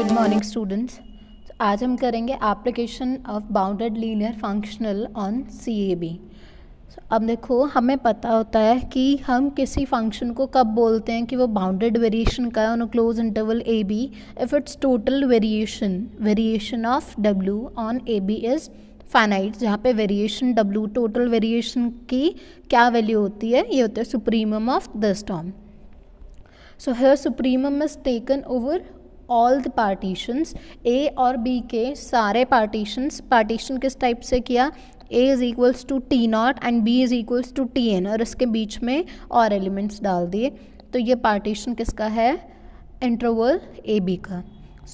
good morning students आज हम करेंगे application of bounded linear functional on C A B अब देखो हमें पता होता है कि हम किसी फंक्शन को कब बोलते हैं कि वो बाउंडेड वेरिएशन का है on close interval A B if its total variation variation of W on A B is finite जहाँ पे वेरिएशन डब्ल्यू टोटल वेरिएशन की क्या वैल्यू होती है ये होता है supremum of the storm so here supremum is taken over all the partitions A और बी के सारे पार्टीशंस पार्टीशन किस टाइप से किया A is equals to T not and B is equals to T N और इसके बीच में और एलिमेंट्स डाल दिए तो ये पार्टीशन किसका है इंटरवल ए बी का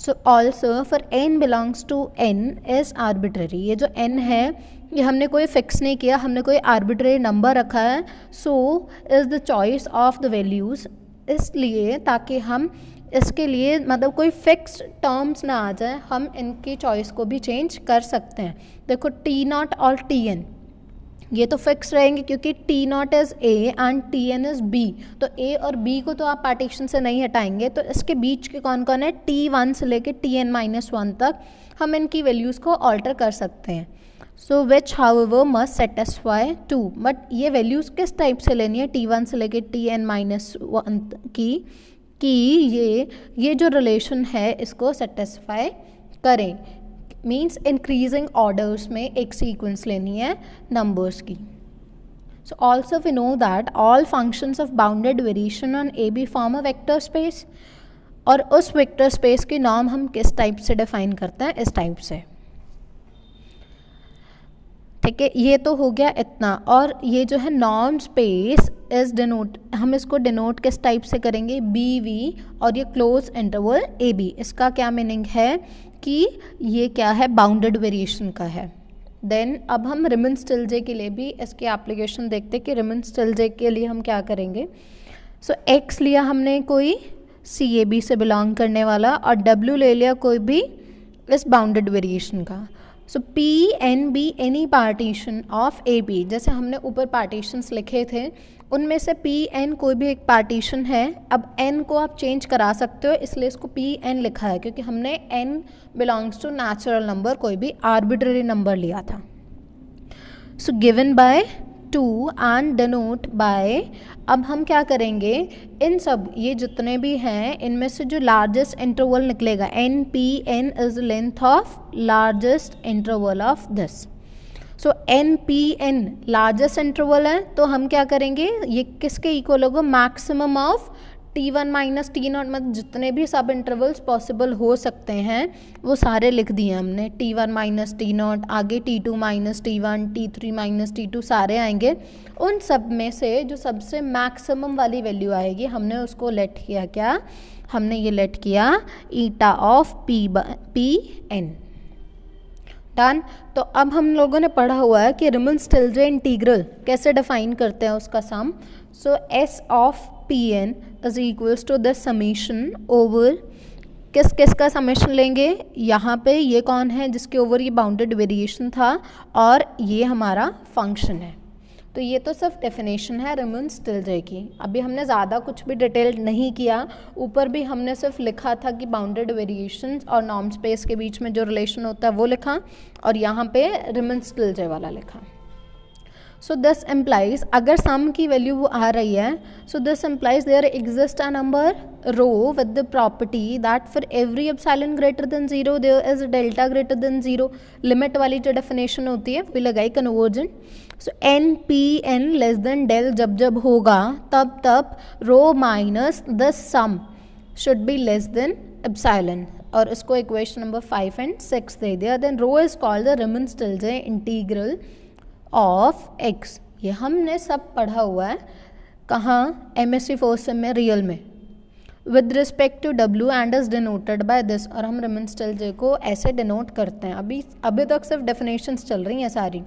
so also for N belongs to N is arbitrary ये जो एन है ये हमने कोई फिक्स नहीं किया हमने कोई आर्बिट्ररी नंबर रखा है so is the choice of the values इसलिए ताकि हम इसके लिए मतलब कोई फिक्स टर्म्स ना आ जाए हम इनकी चॉइस को भी चेंज कर सकते हैं देखो टी नॉट और टी एन ये तो फिक्स रहेंगे क्योंकि T not is A and T N is B तो ए और बी को तो आप पार्टीशन से नहीं हटाएंगे तो इसके बीच के कौन कौन है टी वन से लेके टी एन माइनस वन तक हम इनकी वैल्यूज़ को ऑल्टर कर सकते हैं सो विच हाउ वो मस्ट सेटिस्फाई टू बट ये वैल्यूज़ किस टाइप से लेनी है टी वन से लेके टी एन माइनस वन की कि ये ये जो रिलेशन है इसको सेटिस्फाई करें मीन्स इंक्रीजिंग ऑर्डर्स में एक सीक्वेंस लेनी है नंबर्स की so also we know that all functions of bounded variation on A B form a vector space और उस वेक्टर स्पेस की नॉर्म हम किस टाइप से डिफाइन करते हैं इस टाइप से ठीक है ये तो हो गया इतना और ये जो है नॉन स्पेस इज डिनोट हम इसको डिनोट किस टाइप से करेंगे बी वी और ये क्लोज इंटरवल ए बी इसका क्या मीनिंग है कि ये क्या है बाउंडेड वेरिएशन का है देन अब हम रिमन स्टिलजे के लिए भी इसके एप्लीकेशन देखते कि रिमन स्टिलजे के लिए हम क्या करेंगे सो so, एक्स लिया हमने कोई सी ए बी से बिलोंग करने वाला और डब्ल्यू ले लिया कोई भी इस बाउंडेड वेरिएशन का so P N be any partition of A B जैसे हमने ऊपर पार्टीशंस लिखे थे उनमें से पी एन कोई भी एक पार्टीशन है अब एन को आप चेंज करा सकते हो इसलिए इसको पी एन लिखा है क्योंकि हमने N belongs to natural number कोई भी आर्बिट्ररी नंबर लिया था so given by two and denote by अब हम क्या करेंगे इन सब ये जितने भी हैं इनमें से जो लार्जेस्ट इंटरवल निकलेगा N P N is length of largest interval of this so N P N largest interval है तो हम क्या करेंगे ये किसके इक्वल होगा maximum of T one minus T not मतलब जितने भी सब इंटरवल्स पॉसिबल हो सकते हैं वो सारे लिख दिए हमने T one minus T not आगे T two minus T one T three minus T two सारे आएंगे उन सब में से जो सबसे मैक्सिमम वाली वैल्यू आएगी हमने उसको लेट किया क्या हमने ये लेट किया eta of P P N done तो अब हम लोगों ने पढ़ा हुआ है कि रिमन स्टिल्जे इंटीग्रल कैसे डिफाइन करते हैं उसका sum so S of Pn is equals to the summation over किस किस का समेशन लेंगे यहाँ पे ये कौन है जिसके ओवर ये बाउंडेड वेरिएशन था और ये हमारा फंक्शन है तो ये तो सिर्फ डेफिनेशन है रिमन स्टिलजे की अभी हमने ज़्यादा कुछ भी डिटेल नहीं किया ऊपर भी हमने सिर्फ लिखा था कि बाउंडेड वेरिएशन और नॉर्म स्पेस के बीच में जो रिलेशन होता है वो लिखा और यहाँ पे रिमन स्टिलजे वाला लिखा सो दिस एम्प्लाइज अगर सम की वैल्यू वो आ रही है so this implies there exist a number rho with the property that for every epsilon greater than zero there is delta greater than zero limit वाली जो डेफिनेशन होती है वी लगाई convergent so N P N less than del जब जब होगा तब तब rho minus the sum should be less than epsilon और इसको equation number five and six दे दिया then rho is called the Riemann Stieltjes integral of X ये हमने सब पढ़ा हुआ है कहाँ एम एस सी फोर्स में रियल में with respect to W and is denoted by this और हम स्टल जे को ऐसे डिनोट करते हैं अभी अभी तक सिर्फ डेफिनेशंस चल रही हैं सारी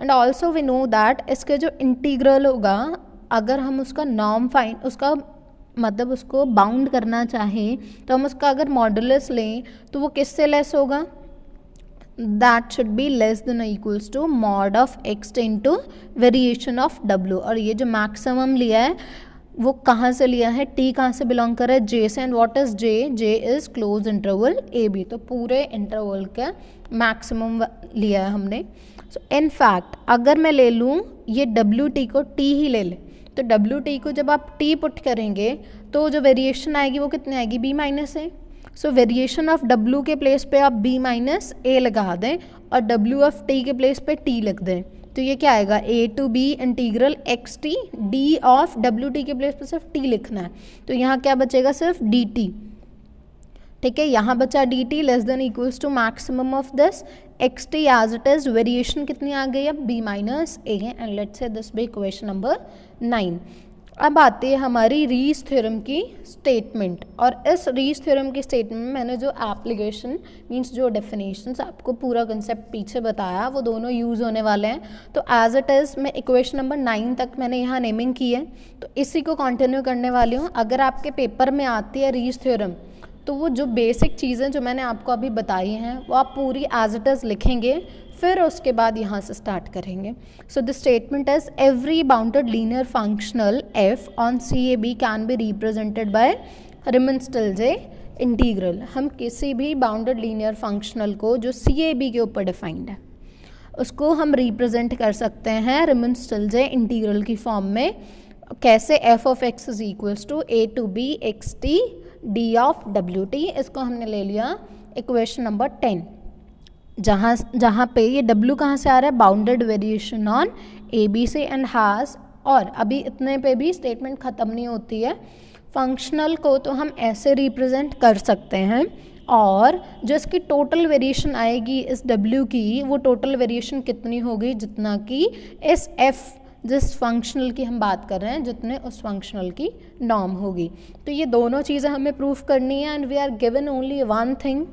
and also we know that इसके जो इंटीग्रल होगा अगर हम उसका नॉम फाइन उसका मतलब उसको बाउंड करना चाहें तो हम उसका अगर मॉडुलस लें तो वो किससे लेस होगा that should be less than or equals to mod of x into variation of w और ये जो maximum लिया है वो कहाँ से लिया है t कहाँ से बिलोंग कर रहा है j से and what is j j is close interval A B तो पूरे इंटरवल का मैक्सिमम लिया है हमने सो इन फैक्ट अगर मैं ले लूँ ये डब्ल्यू टी को टी ही ले लें तो डब्ल्यू टी को जब आप टी पुट करेंगे तो जो वेरिएशन आएगी वो कितनी आएगी बी माइनस है सो वेरिएशन ऑफ डब्ल्यू के प्लेस पे आप बी माइनस ए लगा दें और डब्ल्यू ऑफ टी के प्लेस पे टी लग दें तो ये क्या आएगा A to B integral X T D of W T के प्लेस पे सिर्फ टी लिखना है तो यहाँ क्या बचेगा सिर्फ डी टी ठीक है यहाँ बचा D T less than equals to maximum of this x T as it is variation कितनी आ गई अब बी माइनस ए है and let's say this be equation number nine अब आती है हमारी रीस थ्योरम की स्टेटमेंट और इस रीस थ्योरम की स्टेटमेंट में मैंने जो एप्लीकेशन मींस जो डेफिनेशन आपको पूरा कंसेप्ट पीछे बताया वो दोनों यूज़ होने वाले हैं तो एज इट इज़ मैं इक्वेशन नंबर नाइन तक मैंने यहाँ नेमिंग की है तो इसी को कंटिन्यू करने वाली हूँ अगर आपके पेपर में आती है रीस थ्योरम तो वो जो बेसिक चीज़ें जो मैंने आपको अभी बताई हैं वो आप पूरी एज इट इज़ लिखेंगे फिर उसके बाद यहाँ से स्टार्ट करेंगे so the statement is every bounded linear functional F on C A B can be represented by Riemann Stieltjes integral हम किसी भी बाउंडेड लीनियर फंक्शनल को जो सी ए बी के ऊपर डिफाइंड है उसको हम रिप्रेजेंट कर सकते हैं रिमिनस्टल जे इंटीग्रल की फॉर्म में कैसे F of X is equals to A to B X T D of W T इसको हमने ले लिया इक्वेशन नंबर टेन जहाँ जहाँ पे ये W कहाँ से आ रहा है bounded variation on A B C and has और अभी इतने पे भी स्टेटमेंट ख़त्म नहीं होती है फंक्शनल को तो हम ऐसे रिप्रेजेंट कर सकते हैं और जो इसकी टोटल वेरिएशन आएगी इस W की वो टोटल वेरिएशन कितनी होगी जितना कि इस F जिस फंक्शनल की हम बात कर रहे हैं जितने उस फंक्शनल की नॉर्म होगी तो ये दोनों चीज़ें हमें प्रूफ करनी है and we are given only one thing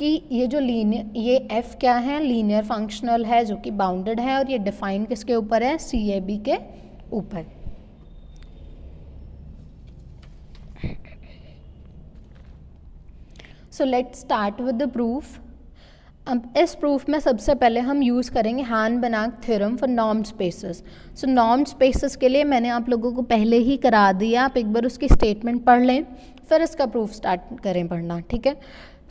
कि ये जो लीनियर ये एफ क्या है लीनियर फंक्शनल है जो कि बाउंडेड है और ये डिफाइंड किसके ऊपर है सी ए बी के ऊपर so let start with the proof अब इस प्रूफ में सबसे पहले हम यूज़ करेंगे Hahn Banach theorem for norm spaces so norm spaces के लिए मैंने आप लोगों को पहले ही करा दिया आप एक बार उसकी स्टेटमेंट पढ़ लें फिर इसका प्रूफ स्टार्ट करें पढ़ना ठीक है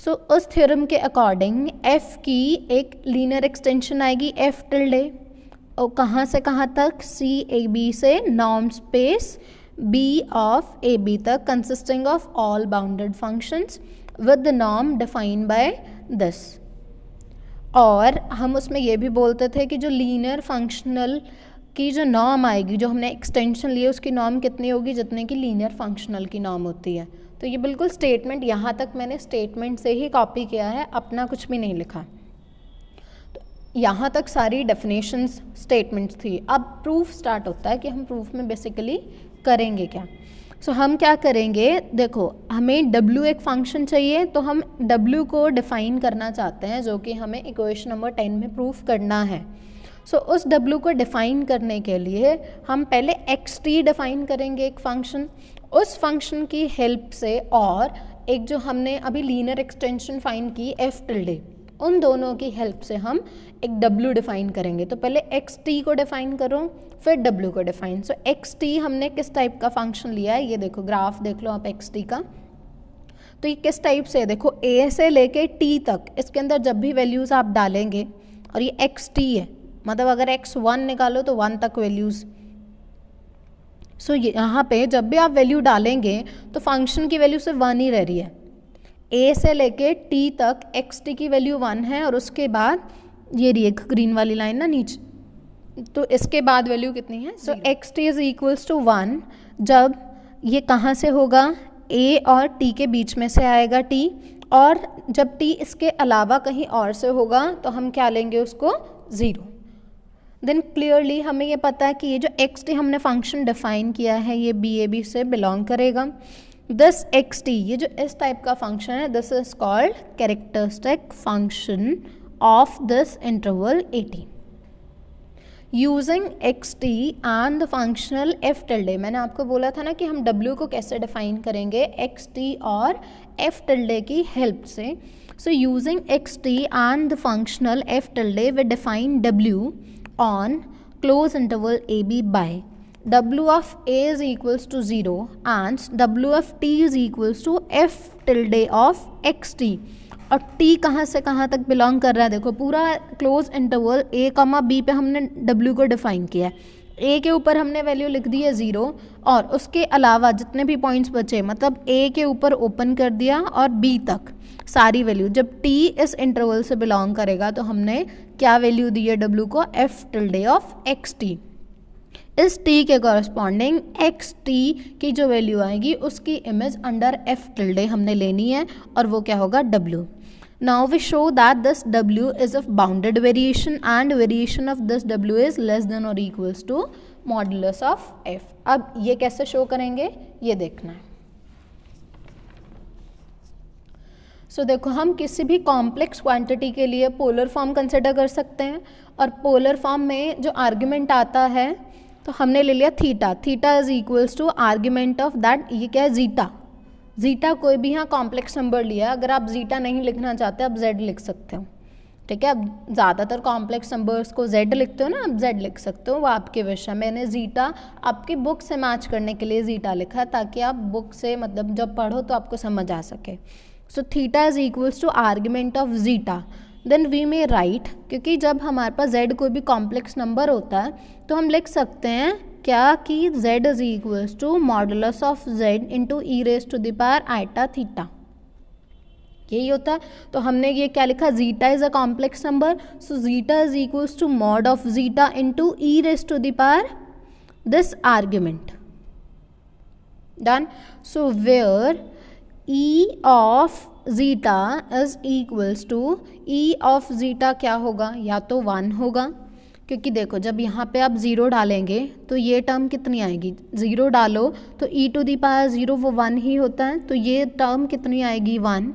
सो so, उस थ्योरम के अकॉर्डिंग एफ़ की एक लीनियर एक्सटेंशन आएगी एफ़ टिल्डे और कहाँ से कहाँ तक सी ए बी से norm space B of A B तक consisting of all bounded functions with the norm defined by this और हम उसमें ये भी बोलते थे कि जो लीनियर फंक्शनल की जो नॉर्म आएगी जो हमने एक्सटेंशन लिए उसकी नॉर्म कितनी होगी जितने की लीनियर फंक्शनल की नॉर्म होती है तो ये बिल्कुल स्टेटमेंट यहाँ तक मैंने स्टेटमेंट से ही कॉपी किया है अपना कुछ भी नहीं लिखा तो यहाँ तक सारी डेफिनेशंस स्टेटमेंट्स थी अब प्रूफ स्टार्ट होता है कि हम प्रूफ में बेसिकली करेंगे क्या सो so, हम क्या करेंगे देखो हमें W एक फंक्शन चाहिए तो हम W को डिफ़ाइन करना चाहते हैं जो कि हमें इक्वेशन नंबर टेन में प्रूफ करना है सो so, उस W को डिफ़ाइन करने के लिए हम पहले एक्स टी डिफ़ाइन करेंगे एक फंक्शन उस फंक्शन की हेल्प से और एक जो हमने अभी लीनर एक्सटेंशन फाइन की एफ टिल्डे उन दोनों की हेल्प से हम एक W डिफाइन करेंगे तो पहले एक्स टी को डिफाइन करो फिर W को डिफाइन सो एक्स टी हमने किस टाइप का फंक्शन लिया है ये देखो ग्राफ देख लो आप एक्स टी का तो ये किस टाइप से है देखो ए से लेके टी तक इसके अंदर जब भी वैल्यूज़ आप डालेंगे और ये एक्स टी है मतलब अगर एक्स वन निकालो तो वन तक वैल्यूज़ सो so, यहाँ पे जब भी आप वैल्यू डालेंगे तो फंक्शन की वैल्यू सिर्फ वन ही रह रही है ए से लेके टी तक एक्स टी की वैल्यू वन है और उसके बाद ये रही ग्रीन वाली लाइन ना नीचे तो इसके बाद वैल्यू कितनी है so x t is equals to one जब ये कहाँ से होगा ए और टी के बीच में से आएगा टी और जब टी इसके अलावा कहीं और से होगा तो हम क्या लेंगे उसको ज़ीरो देन क्लियरली हमें ये पता है कि ये जो एक्स टी हमने फंक्शन डिफाइन किया है ये बी ए बी से बिलोंग करेगा दिस एक्स टी ये जो इस टाइप का फंक्शन है this is called characteristic function of this interval a t using x t and the functional f tilde मैंने आपको बोला था ना कि हम डब्ल्यू को कैसे डिफाइन करेंगे एक्स टी और एफ टिल्डे की हेल्प से so using x t and the functional f tilde we define डब्ल्यू on close interval AB by W of A is equals to 0 and W of T is equals to F tilde of XT और T कहाँ से कहाँ तक belong कर रहा है देखो पूरा close interval A comma B पे हमने W को डिफाइन किया है ए के ऊपर हमने वैल्यू लिख दी है ज़ीरो और उसके अलावा जितने भी पॉइंट्स बचे मतलब ए के ऊपर ओपन कर दिया और बी तक सारी वैल्यू जब टी इस इंटरवल से बिलोंग करेगा तो हमने क्या वैल्यू दी है डब्ल्यू को f tilde of x t इस टी के कॉरस्पॉन्डिंग एक्स टी की जो वैल्यू आएगी उसकी इमेज अंडर एफ टिल्डे हमने लेनी है और वो क्या होगा W now we show that this W is of bounded variation and variation of this W is less than और equals to model of F अब ये कैसे शो करेंगे ये देखना है सो so, देखो हम किसी भी कॉम्प्लेक्स क्वांटिटी के लिए पोलर फॉर्म कंसिडर कर सकते हैं और पोलर फॉर्म में जो आर्ग्यूमेंट आता है तो हमने ले लिया theta theta is equals to argument of that ये क्या है जीटा जीटा कोई भी यहाँ कॉम्प्लेक्स नंबर लिया अगर आप जीटा नहीं लिखना चाहते आप जेड लिख सकते हो ठीक है अब ज़्यादातर कॉम्प्लेक्स नंबर्स को जेड लिखते हो ना आप जेड लिख सकते हो वो आपके विषय है मैंने जीटा आपकी बुक से मैच करने के लिए जीटा लिखा ताकि आप बुक से मतलब जब पढ़ो तो आपको समझ आ सके so theta is equals to argument of zeta then we may write क्योंकि जब हमारे पास जेड कोई भी कॉम्प्लेक्स नंबर होता है तो हम लिख सकते हैं क्या कि z is equals to modulus of z into e raise to the power iota theta यही होता है तो हमने ये क्या लिखा zeta is a complex number so zeta is equals to mod of zeta into e raise to the power this argument done so where e of zeta is equals to e of zeta क्या होगा या तो one होगा क्योंकि देखो जब यहाँ पे आप ज़ीरो डालेंगे तो ये टर्म कितनी आएगी ज़ीरो डालो तो e to the power zero वो वन ही होता है तो ये टर्म कितनी आएगी वन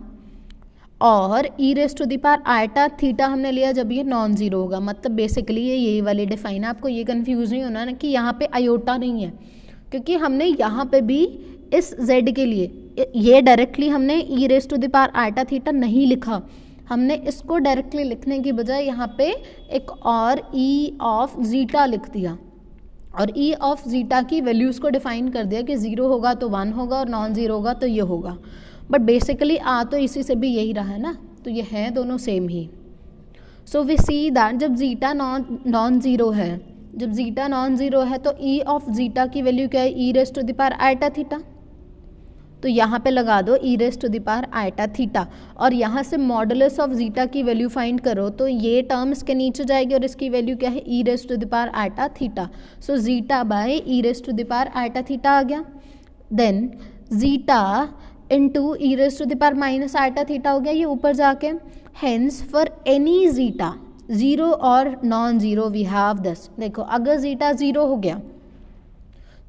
और e raise to the power iota theta हमने लिया जब ये नॉन ज़ीरो होगा मतलब बेसिकली ये यही वाली डिफाइन है आपको ये कन्फ्यूज़ नहीं होना ना कि यहाँ पे आयोटा नहीं है क्योंकि हमने यहाँ पे भी इस जेड के लिए ये डायरेक्टली हमने ई रेस टू दार आटा थीटा नहीं लिखा हमने इसको डायरेक्टली लिखने की बजाय यहाँ पे एक और ई ऑफ जीटा लिख दिया और ई ऑफ जीटा की वैल्यूज़ को डिफाइन कर दिया कि ज़ीरो होगा तो वन होगा और नॉन ज़ीरो होगा तो ये होगा बट बेसिकली आ तो इसी से भी यही रहा है ना तो ये है दोनों सेम ही सो वी सी दैट जब जीटा नॉन नॉन ज़ीरो है जब जीटा नॉन ज़ीरो है तो ई ऑफ जीटा की वैल्यू क्या है ई रेस्ट टू पार आटा थीटा तो यहाँ पे लगा दो e raise to the power iota theta और यहाँ से मॉडलस ऑफ जीटा की वैल्यू फाइंड करो तो ये टर्म्स के नीचे जाएगी और इसकी वैल्यू क्या है e raise to the power iota theta so zeta by e raise to the power iota theta आ गया then zeta into e raise to the power minus iota theta हो गया ये ऊपर जाके hence for any zeta zero और non zero we have thus देखो अगर जीटा ज़ीरो हो गया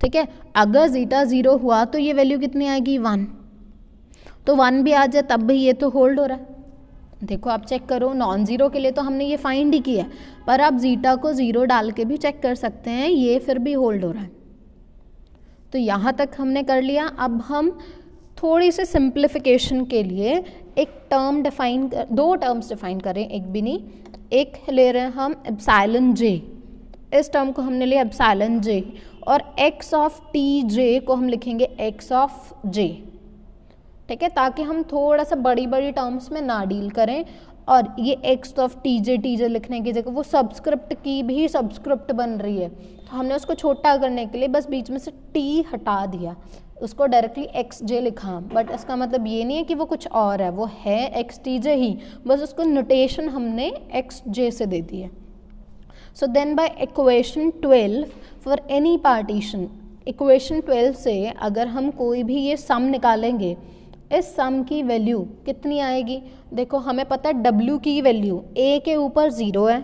ठीक है अगर ज़ीटा ज़ीरो हुआ तो ये वैल्यू कितनी आएगी वन तो वन भी आ जाए तब भी ये तो होल्ड हो रहा है देखो आप चेक करो नॉन ज़ीरो के लिए तो हमने ये फाइंड ही किया है पर आप ज़ीटा को ज़ीरो डाल के भी चेक कर सकते हैं ये फिर भी होल्ड हो रहा है तो यहाँ तक हमने कर लिया अब हम थोड़ी सी सिंप्लीफिकेशन के लिए एक टर्म डिफाइन कर दो टर्म्स डिफाइन करें एक भी नहीं एक ले रहे हैं हम एबसाइलन जे इस टर्म को हमने लिया एबसाइलन जे और x ऑफ टी जे को हम लिखेंगे x ऑफ जे ठीक है ताकि हम थोड़ा सा बड़ी बड़ी टर्म्स में ना डील करें और ये x of t j t j लिखने की जगह वो सब्सक्रिप्ट की भी सब्सक्रिप्ट बन रही है तो हमने उसको छोटा करने के लिए बस बीच में से टी हटा दिया उसको डायरेक्टली एक्स जे लिखा बट इसका मतलब ये नहीं है कि वो कुछ और है वो है एक्स टी जे ही बस उसको नोटेशन हमने एक्स जे से दे दी है so then by equation 12 for any partition equation 12 से अगर हम कोई भी ये सम निकालेंगे इस सम की वैल्यू कितनी आएगी देखो हमें पता है W की वैल्यू A के ऊपर ज़ीरो है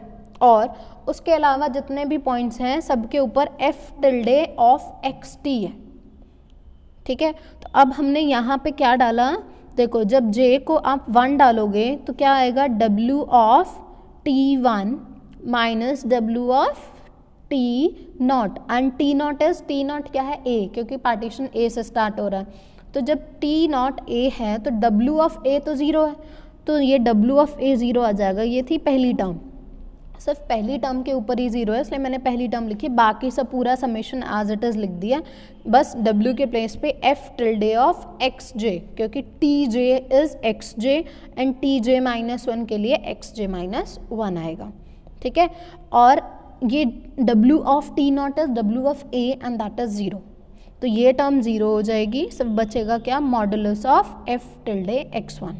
और उसके अलावा जितने भी पॉइंट्स हैं सबके ऊपर F tilde of x t है ठीक है तो अब हमने यहाँ पे क्या डाला देखो जब J को आप वन डालोगे तो क्या आएगा W of T one minus डब्ल्यू of t not and t not is t not क्या है ए क्योंकि पार्टीशन ए से स्टार्ट हो रहा है तो जब टी नॉट ए है तो डब्ल्यू ऑफ ए तो ज़ीरो है तो ये डब्ल्यू ऑफ ए ज़ीरो आ जाएगा ये थी पहली टर्म सिर्फ पहली टर्म के ऊपर ही ज़ीरो है इसलिए मैंने पहली टर्म लिखी बाकी सब पूरा समेशन एज इट इज़ लिख दिया बस डब्ल्यू के प्लेस पे f tilde of x j क्योंकि t j is x j and t j minus one के लिए एक्स जे माइनस वन आएगा ठीक है और ये W of t not is W of a and that is zero तो ये टर्म ज़ीरो हो जाएगी सब बचेगा क्या model of f tilde x one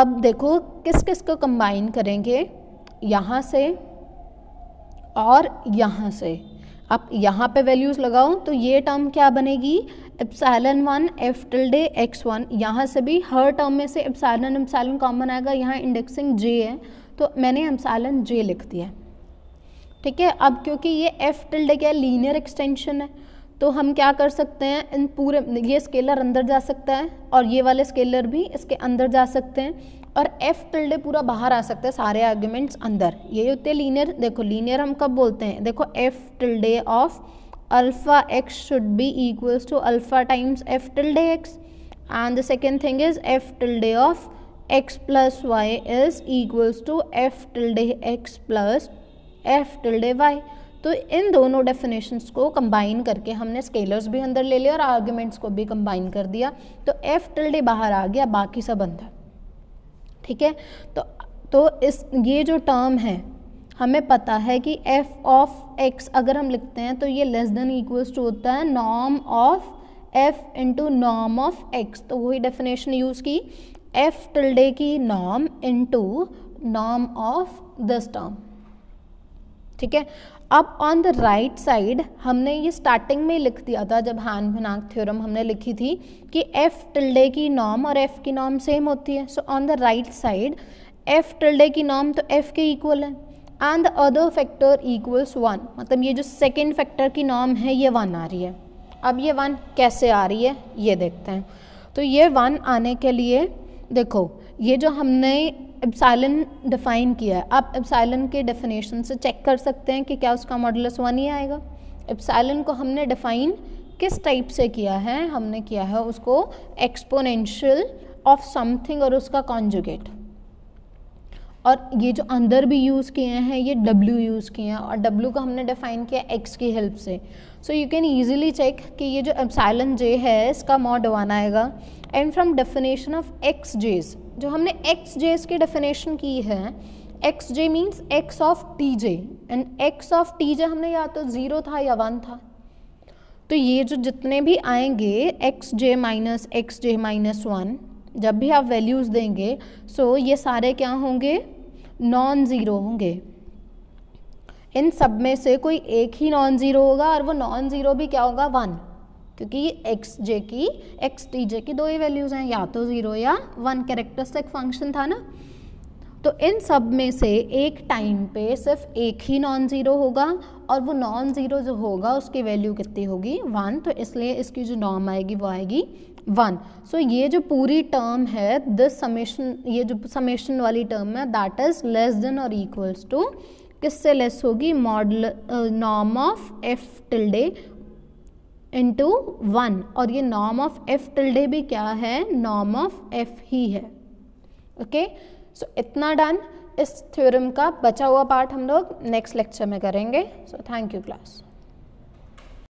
अब देखो किस किस को कंबाइन करेंगे यहाँ से और यहाँ से अब यहाँ पे वैल्यूज़ लगाओ तो ये टर्म क्या बनेगी epsilon one f tilde x one यहाँ से भी हर टर्म में से एप्सैलन एप्सैलन कॉमन आएगा यहाँ इंडेक्सिंग जे है तो मैंने हमसालन जे लिख दिया ठीक है अब क्योंकि ये एफ टिल्ड क्या है लीनियर एक्सटेंशन है तो हम क्या कर सकते हैं इन पूरे ये स्केलर अंदर जा सकता है और ये वाले स्केलर भी इसके अंदर जा सकते हैं और एफ टिल्डे पूरा बाहर आ सकता है सारे आर्ग्यूमेंट्स अंदर ये होते हैं लीनियर देखो लीनियर हम कब बोलते हैं देखो f tilde of alpha x should be equals to alpha times f tilde x and the second thing is f tilde of x plus y is equals to f tilde x plus f tilde y तो इन दोनों definitions को combine करके हमने scalars भी अंदर ले लिया और आर्ग्यूमेंट्स को भी कंबाइन कर दिया तो एफ टिल्डे बाहर आ गया बाकी सब अंदर ठीक है तो तो इस ये जो टर्म है हमें पता है कि एफ ऑफ एक्स अगर हम लिखते हैं तो ये लेस देन इक्वल्स टू होता है norm of F into norm of x तो वही डेफिनेशन यूज़ की एफ टिल्डे की नॉम into Nom of this term ठीक है अब ऑन द राइट साइड हमने ये स्टार्टिंग में लिख दिया था जब हान भनाक थ्योरम हमने लिखी थी कि एफ टिल्डे की नॉम और एफ की नॉम सेम होती है so on the right side f tilde की नॉम तो एफ के इक्वल है and the other factor equals one मतलब ये जो सेकेंड फैक्टर की नॉम है ये वन आ रही है अब ये वन कैसे आ रही है ये देखते हैं तो ये वन आने के लिए देखो ये जो हमने एप्साइलन डिफ़ाइन किया है आप एप्साइलन के डेफिनेशन से चेक कर सकते हैं कि क्या उसका मॉडलस वन ही आएगा एप्साइलन को हमने डिफ़ाइन किस टाइप से किया है हमने किया है उसको एक्सपोनेंशियल ऑफ समथिंग और उसका कॉन्जुगेट और ये जो अंदर भी यूज़ किए हैं ये डब्ल्यू यूज़ किए हैं और डब्ल्यू को हमने डिफ़ाइन किया एक्स की हेल्प से so you can easily check कि ये जो एप्साइलन जे है इसका मॉड वन आएगा and from definition of x j's जो हमने एक्स जेज की डेफिनेशन की है x j means x of t j and x of t j हमने या तो ज़ीरो था या वन था तो ये जो जितने भी आएंगे x j minus x j minus one जब भी आप वैल्यूज़ देंगे सो so ये सारे क्या होंगे नॉन ज़ीरो होंगे इन सब में से कोई एक ही नॉन ज़ीरो होगा और वो नॉन ज़ीरो भी क्या होगा वन क्योंकि एक्स जे की एक्स टी जे की दो ही वैल्यूज़ हैं या तो ज़ीरो या वन कैरेक्टरिस्टिक फंक्शन था ना तो इन सब में से एक टाइम पे सिर्फ एक ही नॉन ज़ीरो होगा और वो नॉन ज़ीरो जो होगा उसकी वैल्यू कितनी होगी वन तो इसलिए इसकी जो नॉर्म आएगी वो आएगी वन सो so, ये जो पूरी टर्म है दिस समेशन ये जो समेशन वाली टर्म है दैट इज़ लेस देन और इक्वल्स टू किससे लेस होगी model norm of f tilde into one और ये नॉर्म ऑफ एफ टिल्डे भी क्या है नॉर्म ऑफ एफ ही है ओके सो so, इतना डन इस थ्योरम का बचा हुआ पार्ट हम लोग नेक्स्ट लेक्चर में करेंगे सो थैंक यू क्लास